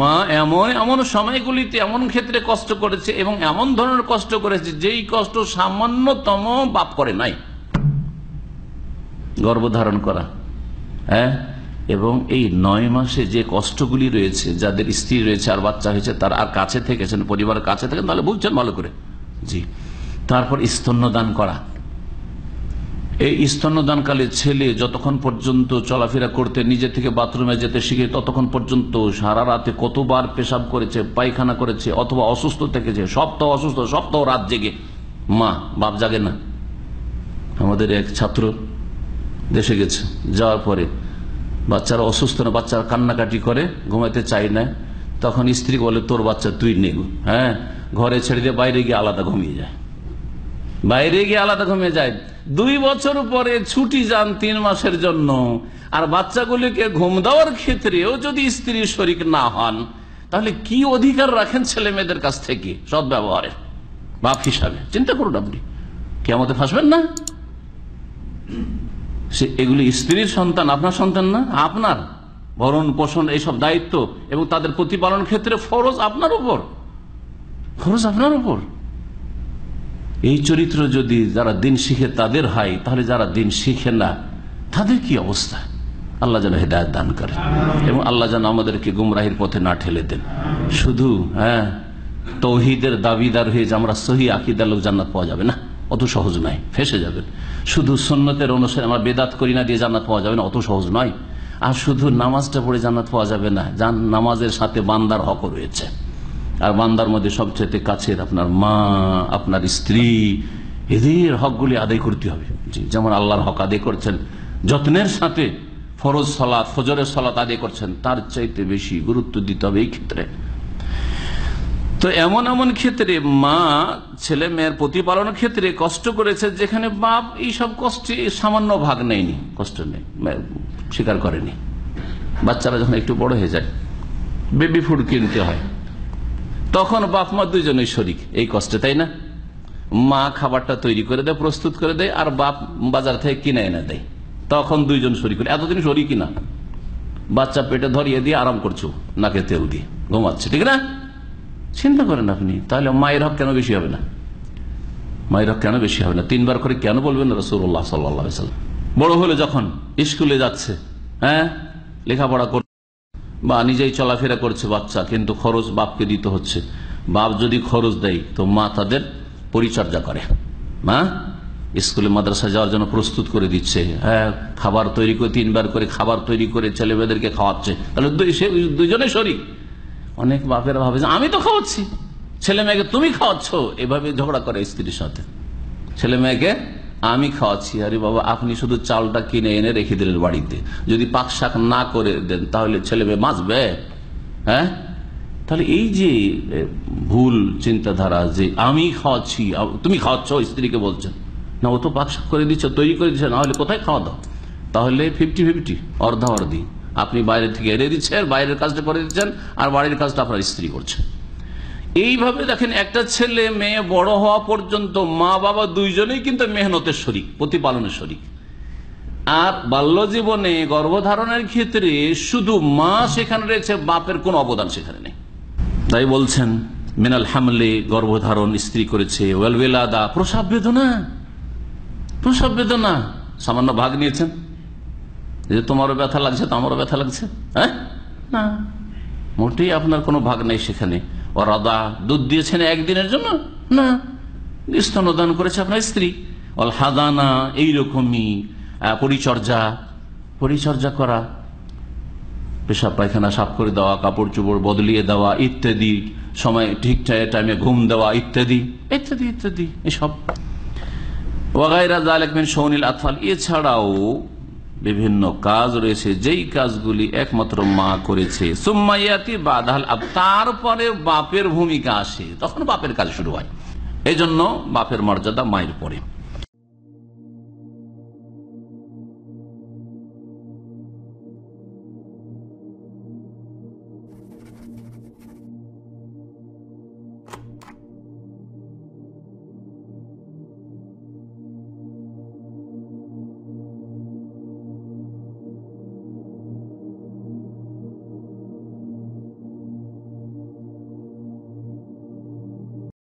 মা এমন এমন সময়গুলিতে এমন ক্ষেত্রে কষ্ট করেছে এবং এমন ধরনের কষ্ট করেছে যেই কষ্ট সামান্যতম বাপ করে নাই গর্ভধারণ করা হ্যাঁ এবং এই নয় মাসে যে কষ্টগুলি রয়েছে যাদের স্ত্রী রয়েছে আর বাচ্চা হয়েছে তারা আর কাছে থেকেছেন পরিবারের কাছে থেকে তাহলে বুঝছেন ভালো করে জি তারপর স্তন্য দান করা এই স্তন্যদানকালে ছেলে যতক্ষণ পর্যন্ত চলাফেরা করতে নিজে থেকে বাথরুমে যেতে শিখে ততক্ষণ পর্যন্ত সারা রাতে কতবার পেশাব করেছে পায়খানা করেছে অথবা অসুস্থ থেকেছে সপ্তাহ অসুস্থ সপ্তাহ রাত জেগে মা বাপ জাগে না আমাদের এক ছাত্র দেশে গেছে যাওয়ার পরে বাচ্চারা অসুস্থ না বাচ্চারা কান্নাকাটি করে ঘুমাতে চাই না তখন স্ত্রী বলে তোর বাচ্চা তুই নেব হ্যাঁ ঘরে ছেড়ে দিয়ে বাইরে গিয়ে আলাদা ঘুমিয়ে যায় বাইরে গিয়ে আলাদা ঘুমিয়ে যায় দুই বছর পরে ছুটি যান তিন মাসের জন্য আর বাচ্চাগুলিকে ঘুম দেওয়ার ক্ষেত্রেও যদি স্ত্রী শরিক না হন তাহলে কি অধিকার রাখেন ছেলে মেয়েদের কাছ থেকে সৎ ব্যবহারের বাপ হিসাবে চিন্তা করুন আপনি কে আমাদের ফাঁসবেন না সে এগুলি স্ত্রীর সন্তান আপনার সন্তান না আপনার ভরণ পোষণ এইসব দায়িত্ব এবং তাদের প্রতিপালন ক্ষেত্রে ফরজ আপনার উপর ফরজ আপনার উপর এই চরিত্র যদি যারা দিন শিখে তাদের হয় তাহলে যারা দিন শিখে না তাদের কি অবস্থা আল্লাহ যেন হেদায়ত দান করে এবং আল্লাহ যেন আমাদেরকে গুমরাহির পথে না ঠেলে দেন শুধু হ্যাঁ তৌহিদের দাবিদার হয়ে যে আমরা সহি আকিদার লোক জান্নাত পাওয়া যাবে না অত সহজ নয় ফেসে যাবেন শুধু সন্ন্যতের অনুসারে আমরা বেদাত করি না দিয়ে জান্নাত পাওয়া যাবে না অত সহজ নয় আর শুধু নামাজটা পড়ে জান্নাত পাওয়া যাবে না যান নামাজের সাথে বান্দার হক রয়েছে আর বান্দার মধ্যে সবচেয়ে কাছের আপনার মা আপনার স্ত্রী এদের হকগুলি আদায় করতে হবে যেমন আল্লাহর হক আদায় করছেন যত্নের সাথে ফরজ সলাৎ ফজরের সলাৎ আদায় করছেন তার চাইতে বেশি গুরুত্ব দিতে হবে এই ক্ষেত্রে তো এমন এমন ক্ষেত্রে মা ছেলে মেয়ের প্রতিপালন ক্ষেত্রে কষ্ট করেছে যেখানে বাপ সব কষ্টে সামান্য ভাগ নেয়নি কষ্ট নেই স্বীকার করেনি বাচ্চারা যখন একটু বড় হয়ে যায় বেবি ফুড কিনতে হয় তখন বাপ মা দুজনই শরিক এই কষ্টে তাই না মা খাবারটা তৈরি করে দেয় প্রস্তুত করে দেয় আর বাপ বাজার থেকে কিনে এনে দেয় তখন দুইজন শরিক করে এতদিন শরিক না বাচ্চা পেটে ধরিয়ে দিয়ে আরাম করছো নাকে তেল দিয়ে ঘুমাচ্ছে ঠিক না চিন্তা করেন আপনি তাহলে মায়ের হক কেন বেশি হবে না মায়ের হক কেন বেশি হবে না তিনবার করে কেন বলবেন রসুল্লাহ সাল্লাম বড় হলে যখন স্কুলে যাচ্ছে হ্যাঁ লেখাপড়া বা নিজেই চলাফেরা করছে বাচ্চা কিন্তু খরচ বাপকে দিতে হচ্ছে বাপ যদি খরচ দেয় তো মা তাদের পরিচর্যা করে মা স্কুলে মাদ্রাসা যাওয়ার জন্য প্রস্তুত করে দিচ্ছে হ্যাঁ খাবার তৈরি করে তিনবার করে খাবার তৈরি করে ছেলে মেয়েদেরকে খাওয়াচ্ছে তাহলে দুজনে শরিক অনেক বাপেরা ভাবে আমি তো খাওয়াচ্ছি ছেলে মেয়েকে তুমি খাওয়াচ্ছ এভাবে ঝগড়া করে স্ত্রীর সাথে ছেলে মেয়েকে আমি খাওয়াচ্ছি আরে বাবা আপনি শুধু চালটা কিনে এনে রেখে দিলেন বাড়িতে যদি পাক শাক না করে দেন তাহলে ছেলে মেয়ে বাঁচবে হ্যাঁ তাহলে এই যে ভুল চিন্তাধারা যে আমি খাওয়াচ্ছি তুমি খাওয়াচ্ছ স্ত্রীকে বলছেন না ও তো পাক শাক করে দিচ্ছ তৈরি করে দিচ্ছে নাহলে কোথায় খাওয়া দাও তাহলে ফিফটি ফিফটি অর্ধা অর্ধি আপনি বাইরে থেকে এনে দিচ্ছেন বাইরের কাজটা করে দিচ্ছেন আর বাড়ির কাজটা আপনার স্ত্রী করছেন এইভাবে দেখেন একটা ছেলে মেয়ে বড় হওয়া পর্যন্ত মা বাবা দুইজনেই কিন্তু মেহনতের শরিক প্রতিপালনের শরিক আর বাল্য জীবনে গর্ভধারণের ক্ষেত্রে শুধু মা সেখানে রয়েছে বাপের কোনো অবদান সেখানে নেই তাই বলছেন মেনাল হামলে গর্ভধারণ স্ত্রী করেছে ওয়েলবেলাদা প্রসাব বেদনা প্রসাব বেদনা সামান্য ভাগ নিয়েছেন যে তোমারও ব্যথা লাগছে তো আমারও ব্যথা লাগছে হ্যাঁ না মোটেই আপনার কোনো ভাগ নেই সেখানে অরাদা দুধ দিয়েছেন একদিনের জন্য না স্তনদান করেছে আপনার স্ত্রী অল হাদানা এইরকমই পরিচর্যা পরিচর্যা করা পেশাব পায়খানা সাফ করে দেওয়া কাপড় চোপড় বদলিয়ে দেওয়া ইত্যাদি সময় ঠিক টাইমে ঘুম দেওয়া ইত্যাদি ইত্যাদি ইত্যাদি এসব ওয়াগাইরা জালেকমেন সৌনিল আতফাল এছাড়াও বিভিন্ন কাজ রয়েছে যেই কাজগুলি একমাত্র মা করেছে সুম্মাইয়াতি বাধাল আর তারপরে বাপের ভূমিকা আসে তখন বাপের কাজ শুরু হয় এই জন্য বাপের মর্যাদা মায়ের পরে